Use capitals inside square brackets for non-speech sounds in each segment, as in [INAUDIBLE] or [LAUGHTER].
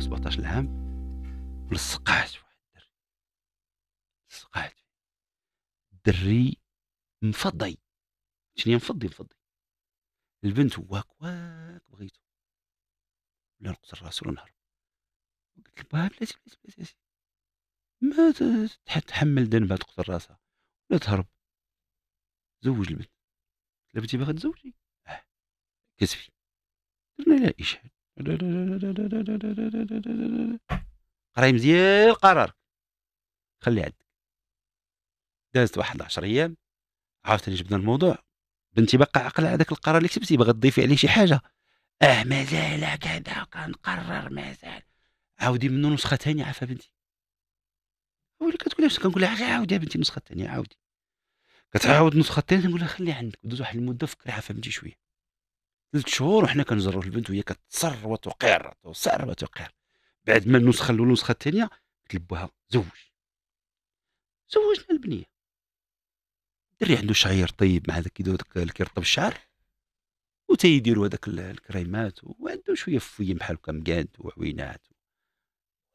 17 عام لصقعت واحد الدري لصقعت الدري مفضي شنو مفضي مفضي البنت واك واك بغيتو ولا نقتل الراس ولا نهرب قلت لها بلاتي بلاتي بلاتي ما تحمل ذنبها تقتل راسها ولا تهرب زوج البنت لا بنتي باغا تزوجي اه كتفي درنا لها اشهاد [LAUGHS] قراي مزيان قرارك خليه عندك دازت واحد 10 ايام عاوتاني جبنا الموضوع بنتي باقا عاقله على ذاك القرار اللي كتبتي باغا تضيفي عليه شي حاجه اه مازال كذا كنقرر مازال عاودي منو نسخه ثانيه عافا بنتي ولي كتقول لها كنقول لها عاودي يا بنتي نسخه ثانيه عاودي كتعاود نسخه ثانيه كنقول لها خلي عندك دوز واحد المده فكري عافا بنتي شويه ثلاث شهور وحنا في البنت وهي كتصر وتقر تصر وتقر بعد ما النسخه الاولى والنسخه الثانيه قلت لبوها زوج زوجنا البنيه الدري عنده شعير طيب مع ذاك يدير اللي كيرطب الشعر وتيديروا هذاك الكريمات وعنده شويه فيه بحال هكا مقاد وعوينات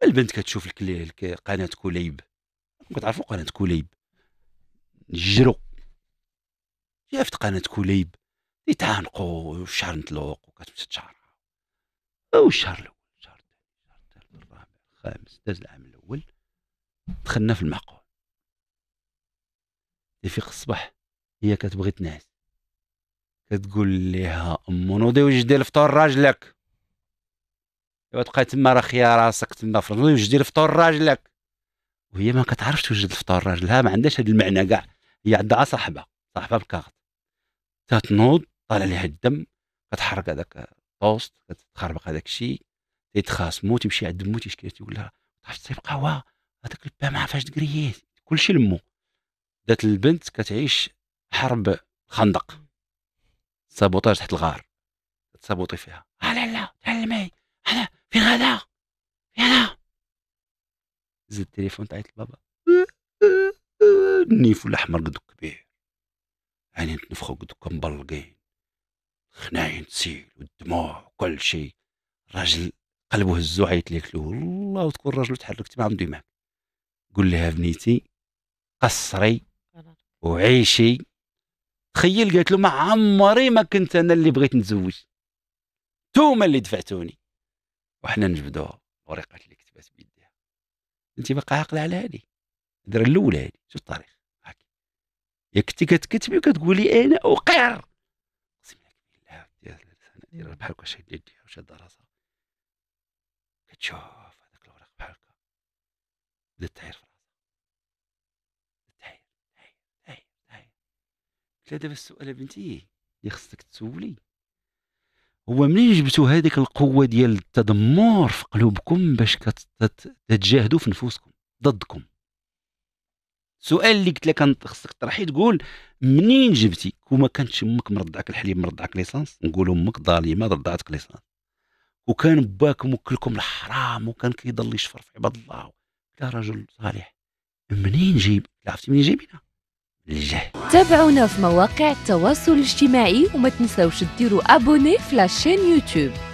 البنت كتشوف الك... قناه كليب كتعرفوا قناه كليب نجرو شافت قناه كليب يتعانقوا والشعر مطلوق وكتمشي او الشهر الاول الشهر الثاني الشهر الثالث الرابع الخامس داز العام الاول دخلنا في المعقول يفيق الصباح هي كتبغي تنعس كتقول ليها ام نوضي وجدي الفطور راجلك ايوا تبقى تما راه راسك تما في نوضي وجدي الفطور راجلك وهي ما كتعرفش توجد الفطور راجلها ما عندهاش هذا المعنى كاع هي عندها صاحبه صاحبه بكاغط تتنوض طال عليها الدم كتحرق هذاك الطوست كتخربق هذاك الشيء تيتخاصموا تيمشي عند مو تيشكي تيقول لها عرفت تيبقى هو هذاك البا ما عرفاش تقرييه كلشي لمو ذات البنت كتعيش حرب خندق سابوتاج تحت الغار تسابوطي فيها آه، لا لا تعلمي انا فين غدا فين غادا زد التليفون تعيط لبابا [LAUGHS] النيف الاحمر قدو كبير عينين تنفخو قدو مبلقين خناين تسيل والدموع وكل شيء راجل قلبه هزو عيط ليك له والله وتكون راجل تحركتي ما عمدو يماك قول لها بنيتي قصري وعيشي تخيل قالت له ما عمري ما كنت انا اللي بغيت نتزوج توما اللي دفعتوني وحنا نجبدوا ورقات اللي كتبات بيديها انت باقا عاقله على هادي الدرا الاولى هادي شوف التاريخ هاك يا كنتي كتكتبي وكتقولي انا اقر دايره بحال هكا شاد يديها وشاد راسها كتشوف هذاك الورق بحال هكا بدا تعير في راسها تعير تعير تعير تعير قلت لها دابا السؤال بنتي اللي خصك تسولي هو منين جبتوا هذيك القوه ديال التدمر في قلوبكم باش كتجاهدوا في نفوسكم ضدكم السؤال اللي قلت لك خصك تطرحي تقول منين جبتي وما كانتش امك مرضعك الحليب مرضعك ليسانس نقول امك ظالمه رضعتك ليسانس وكان باك موكلكم الحرام وكان كيضل يشفر في عباد الله يا رجل صالح منين جيب عرفتي منين جايبينها الجهل تابعونا في مواقع التواصل الاجتماعي وما تنساوش ديروا ابوني في لاشين يوتيوب